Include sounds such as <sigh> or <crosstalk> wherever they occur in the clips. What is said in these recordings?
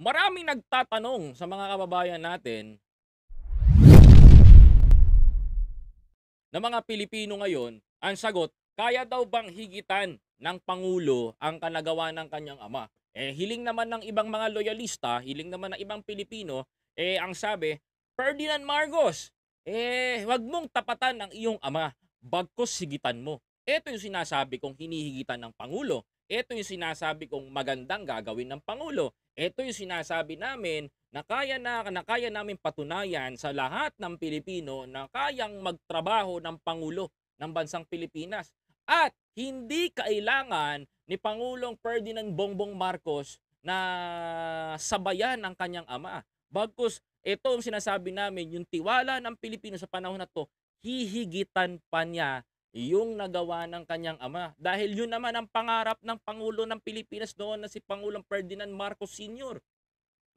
Maraming nagtatanong sa mga kababayan natin na mga Pilipino ngayon, ang sagot, kaya daw bang higitan ng Pangulo ang kanagawa ng kanyang ama? Eh, hiling naman ng ibang mga loyalista, hiling naman ng ibang Pilipino, eh, ang sabi, Ferdinand Marcos, eh, wag mong tapatan ang iyong ama, bagkos higitan mo. Ito yung sinasabi kong hinihigitan ng Pangulo. Ito yung sinasabi kong magandang gagawin ng Pangulo. Ito yung sinasabi namin na kaya na, na kaya namin patunayan sa lahat ng Pilipino na kayang magtrabaho ng Pangulo ng bansang Pilipinas. At hindi kailangan ni Pangulong Ferdinand Bongbong Marcos na sabayan ang kanyang ama. Bagkus, ito ang sinasabi namin, yung tiwala ng Pilipino sa panahon na to, hihigitan pa niya yung nagawa ng kanyang ama. Dahil yun naman ang pangarap ng Pangulo ng Pilipinas noon na si Pangulong Ferdinand Marcos Sr.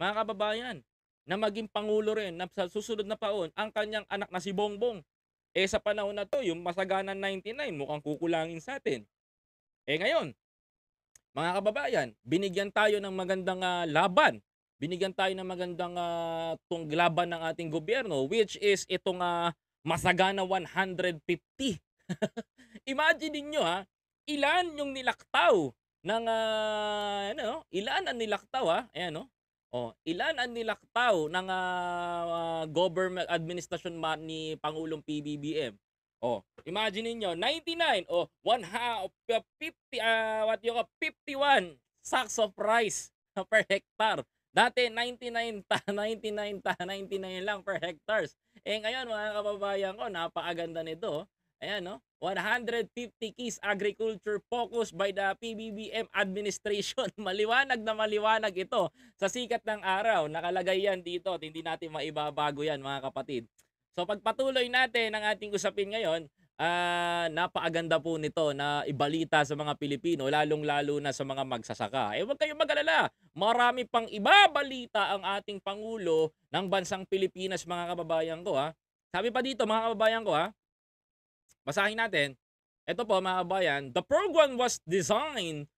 Mga kababayan, na maging Pangulo rin na sa susunod na paon ang kanyang anak na si Bongbong. Eh sa panahon na to, yung masagana 99 mukhang kukulangin sa atin. Eh ngayon, mga kababayan, binigyan tayo ng magandang uh, laban. Binigyan tayo ng magandang uh, tong laban ng ating gobyerno which is itong uh, Masagana 150 <laughs> Imagine ninyo ha, ilan yung nilaktaw ng uh, ano, ilan ang nilaktaw ha? Ayan no. Oh. oh, ilan ang nilaktaw ng uh, uh, ah, government administration man ni Pangulong PBBM? Oh, imagine niyo 99 oh, 1 half 50 uh, ah, what you call 51 sacks of rice <laughs> per hectare. Dati 99 ta, 99 <laughs> ta, 99 lang per hectares. Eh ngayon mga kababayan ko, napakaganda nito. Oh. Ayan, no? 150 Keys Agriculture Focus by the PBBM Administration. <laughs> Maliwanag na maliwanag ito. Sa sikat ng araw, nakalagay yan dito. At hindi natin maibabago yan, mga kapatid. So pagpatuloy natin ang ating usapin ngayon, uh, ah, napaaganda po nito na ibalita sa mga Pilipino, lalong-lalo na sa mga magsasaka. Eh huwag kayong magalala, marami pang ibabalita ang ating Pangulo ng Bansang Pilipinas mga kababayan ko ha. Sabi pa dito mga kababayan ko ha, Basahin natin. Ito po mga kabayan, the program was designed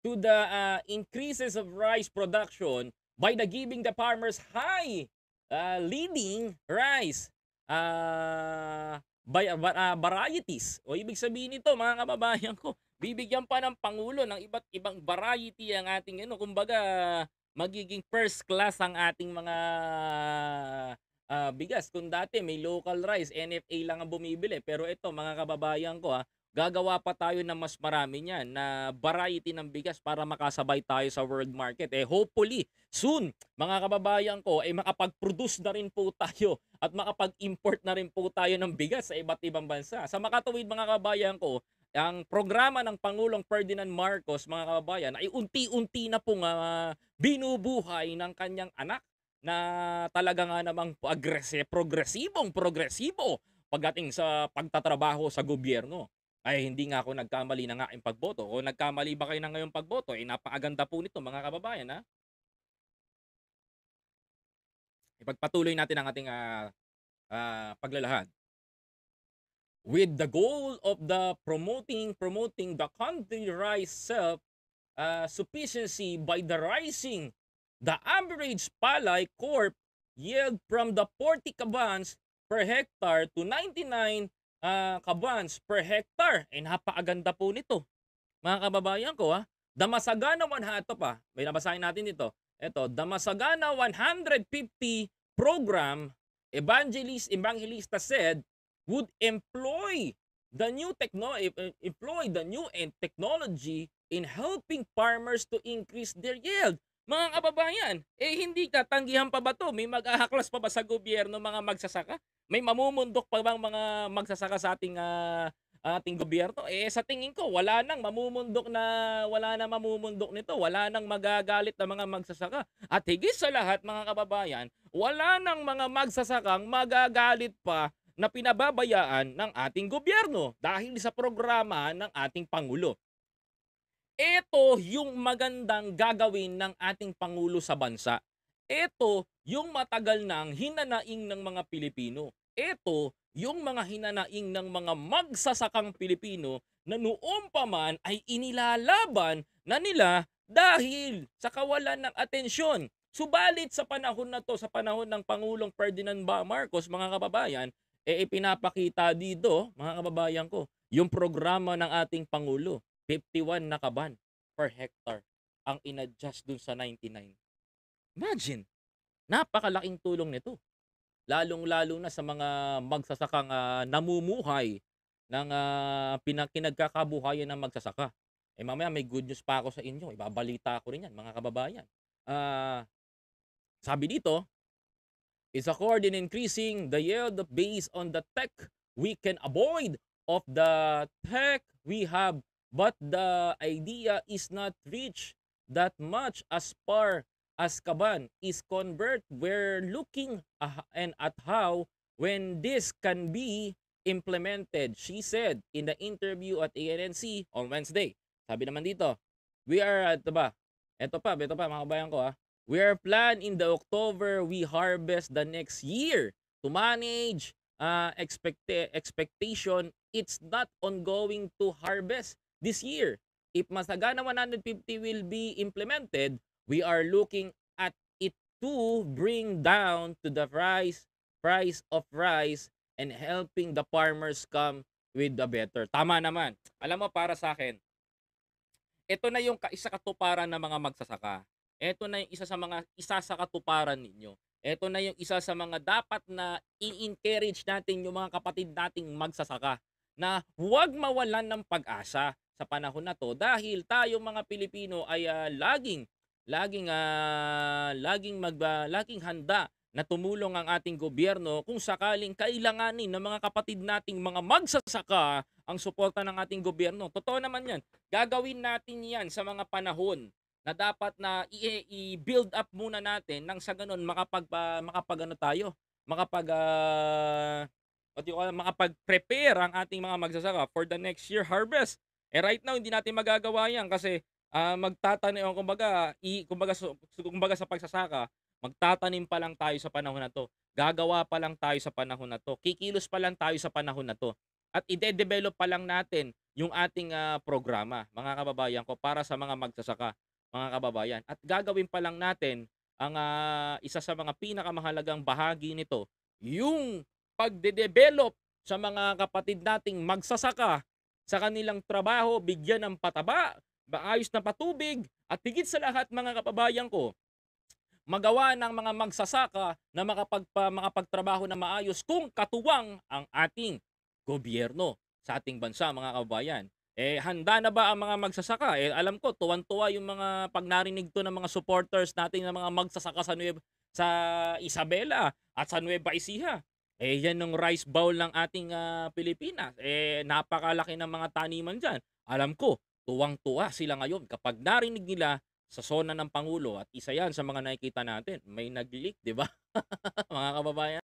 to the uh, increases of rice production by the giving the farmers high uh, leading rice uh, by, uh, uh varieties. O ibig sabihin nito mga kababayan ko, <laughs> bibigyan pa ng Pangulo ng iba't ibang variety ang ating ano, kumbaga magiging first class ang ating mga uh, bigas. Kung dati may local rice, NFA lang ang bumibili. Pero ito mga kababayan ko ha, ah, gagawa pa tayo ng mas marami niyan na variety ng bigas para makasabay tayo sa world market. Eh hopefully soon mga kababayan ko ay eh, makapag-produce na rin po <laughs> tayo at makapag-import na rin po tayo ng bigas sa iba't ibang bansa. Sa makatuwid mga kababayan ko, ang programa ng Pangulong Ferdinand Marcos mga kababayan ay unti-unti na pong uh, binubuhay ng kanyang anak na talaga nga namang agrese, progresibong progresibo pagdating sa pagtatrabaho sa gobyerno. Ay hindi nga ako nagkamali na nga yung pagboto. O nagkamali ba kayo na ngayong pagboto? Eh napakaganda po nito mga kababayan ha. Ipagpatuloy natin ang ating uh, uh, paglalahad. With the goal of the promoting promoting the country rise self uh, sufficiency by the rising The average palay corp yield from the 40 kabans per hectare to 99 uh, ah, kabans per hectare. Eh, napakaganda po nito. Mga kababayan ko ha, ah, The Masagana 100 pa. May nabasahin natin dito. Ito, The Masagana 150 program Evangelist Evangelista said would employ the new techno eh, eh, employ the new and technology in helping farmers to increase their yield. Mga kababayan, eh hindi ka tanggihan pa ba to? May mag-ahaklas pa ba sa gobyerno mga magsasaka? May mamumundok pa bang mga magsasaka sa ating uh, ating gobyerno? Eh sa tingin ko wala nang mamumundok na wala nang mamumundok nito, wala nang magagalit na mga magsasaka. At higit sa lahat mga kababayan, wala nang mga magsasakang magagalit pa na pinababayaan ng ating gobyerno dahil sa programa ng ating Pangulo. Ito yung magandang gagawin ng ating Pangulo sa bansa. Ito yung matagal nang hinanaing ng mga Pilipino. Ito yung mga hinanaing ng mga magsasakang Pilipino na noon pa man ay inilalaban na nila dahil sa kawalan ng atensyon. Subalit sa panahon na to, sa panahon ng Pangulong Ferdinand B. Marcos, mga kababayan, e eh, ipinapakita dito, mga kababayan ko, yung programa ng ating Pangulo. 51 na kaban per hectare ang inadjust dun sa 99. Imagine, napakalaking tulong nito. Lalong-lalo na sa mga magsasakang uh, namumuhay ng uh, ah, pinakinagkakabuhayan ng magsasaka. Eh mamaya may good news pa ako sa inyo. Ibabalita ko rin yan, mga kababayan. Uh, sabi dito, is according increasing the yield based on the tech we can avoid of the tech we have But the idea is not reached that much as far as Kaban is convert. We're looking ah, and at how when this can be implemented. She said in the interview at ANC on Wednesday. Sabi naman dito, we are, ito ba? eto pa, ito pa mga kabayan ko ha. Ah. We are plan in the October we harvest the next year to manage uh, ah, expect expectation. It's not ongoing to harvest this year. If Masagana 150 will be implemented, we are looking at it to bring down to the price price of rice and helping the farmers come with the better. Tama naman. Alam mo para sa akin, ito na yung isa katuparan ng mga magsasaka. Ito na yung isa sa mga isa sa katuparan ninyo. Ito na yung isa sa mga dapat na i-encourage natin yung mga kapatid nating magsasaka na huwag mawalan ng pag-asa sa panahon na to dahil tayong mga Pilipino ay uh, laging laging uh, laging magba ah, laging handa na tumulong ang ating gobyerno kung sakaling kailanganin ng mga kapatid nating mga magsasaka ang suporta ng ating gobyerno. Totoo naman yan. Gagawin natin yan sa mga panahon na dapat na i-build up muna natin nang sa ganun makapag, makapagano tayo, makapag, uh, makapag-prepare ang ating mga magsasaka for the next year harvest. Eh right now hindi natin magagawa 'yan kasi uh, magtatanim oh, kumbaga i, kumbaga, so, kumbaga sa pagsasaka magtatanim pa lang tayo sa panahon na to. Gagawa pa lang tayo sa panahon na to. Kikilos pa lang tayo sa panahon na to. At ide-develop pa lang natin yung ating uh, programa, mga kababayan ko, para sa mga magsasaka, mga kababayan. At gagawin pa lang natin ang uh, isa sa mga pinakamahalagang bahagi nito, yung pagde-develop sa mga kapatid nating magsasaka sa kanilang trabaho, bigyan ng pataba, maayos na patubig, at higit sa lahat mga kababayan ko, magawa ng mga magsasaka na makapagpa, makapagtrabaho na maayos kung katuwang ang ating gobyerno sa ating bansa mga kababayan. Eh, handa na ba ang mga magsasaka? Eh, alam ko, tuwan-tuwa yung mga pag narinig to ng mga supporters natin ng mga magsasaka sa, Nueva, sa Isabela at sa Nueva Ecija. Eh yan ng rice bowl ng ating uh, Pilipinas. Eh napakalaki ng mga taniman diyan. Alam ko, tuwang-tuwa sila ngayon kapag narinig nila sa sona ng Pangulo at isa yan sa mga nakikita natin. May nag-leak, di ba? <laughs> mga kababayan.